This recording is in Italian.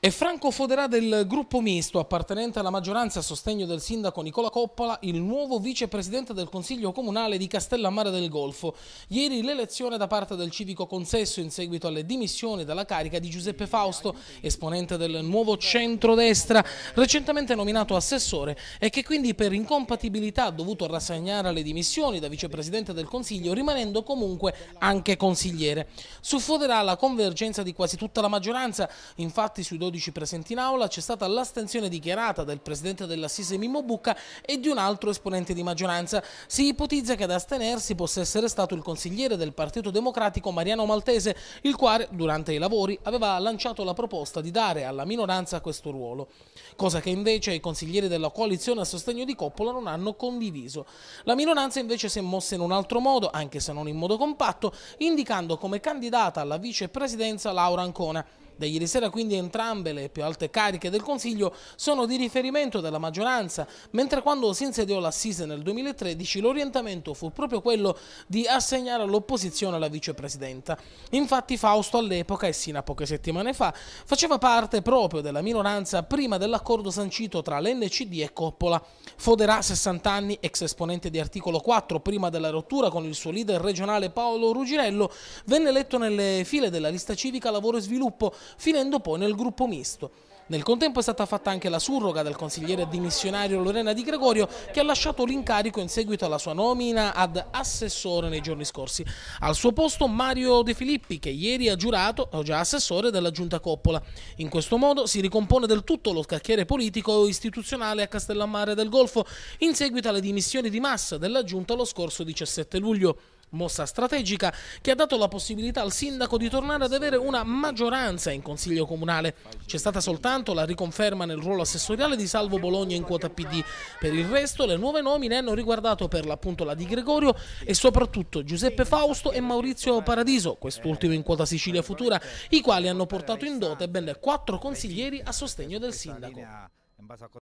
E Franco Foderà del gruppo misto appartenente alla maggioranza a sostegno del sindaco Nicola Coppola, il nuovo vicepresidente del Consiglio Comunale di Castellammare del Golfo. Ieri l'elezione da parte del civico consesso in seguito alle dimissioni dalla carica di Giuseppe Fausto, esponente del nuovo centrodestra, recentemente nominato assessore e che quindi per incompatibilità ha dovuto rassegnare le dimissioni da vicepresidente del Consiglio, rimanendo comunque anche consigliere. Su Foderà la convergenza di quasi tutta la maggioranza, infatti sui 12 12 presenti in aula c'è stata l'astensione dichiarata del presidente dell'Assise Mimmo Bucca e di un altro esponente di maggioranza. Si ipotizza che ad astenersi possa essere stato il consigliere del Partito Democratico Mariano Maltese, il quale durante i lavori aveva lanciato la proposta di dare alla minoranza questo ruolo, cosa che invece i consiglieri della coalizione a sostegno di Coppola non hanno condiviso. La minoranza invece si è mossa in un altro modo, anche se non in modo compatto, indicando come candidata alla vicepresidenza Laura Ancona da ieri sera quindi entrambe le più alte cariche del Consiglio sono di riferimento della maggioranza, mentre quando si insediò l'assise nel 2013 l'orientamento fu proprio quello di assegnare all'opposizione la vicepresidenta. Infatti Fausto all'epoca e sino a poche settimane fa faceva parte proprio della minoranza prima dell'accordo sancito tra l'NCD e Coppola. Foderà 60 anni, ex esponente di articolo 4 prima della rottura con il suo leader regionale Paolo Ruginello, venne eletto nelle file della lista civica Lavoro e Sviluppo finendo poi nel gruppo misto. Nel contempo è stata fatta anche la surroga del consigliere dimissionario Lorena Di Gregorio che ha lasciato l'incarico in seguito alla sua nomina ad assessore nei giorni scorsi. Al suo posto Mario De Filippi che ieri ha giurato già assessore della giunta Coppola. In questo modo si ricompone del tutto lo scacchiere politico istituzionale a Castellammare del Golfo in seguito alle dimissioni di massa della giunta lo scorso 17 luglio mossa strategica che ha dato la possibilità al sindaco di tornare ad avere una maggioranza in consiglio comunale. C'è stata soltanto la riconferma nel ruolo assessoriale di Salvo Bologna in quota PD. Per il resto le nuove nomine hanno riguardato per l'appunto la di Gregorio e soprattutto Giuseppe Fausto e Maurizio Paradiso, quest'ultimo in quota Sicilia Futura, i quali hanno portato in dote ben quattro consiglieri a sostegno del sindaco.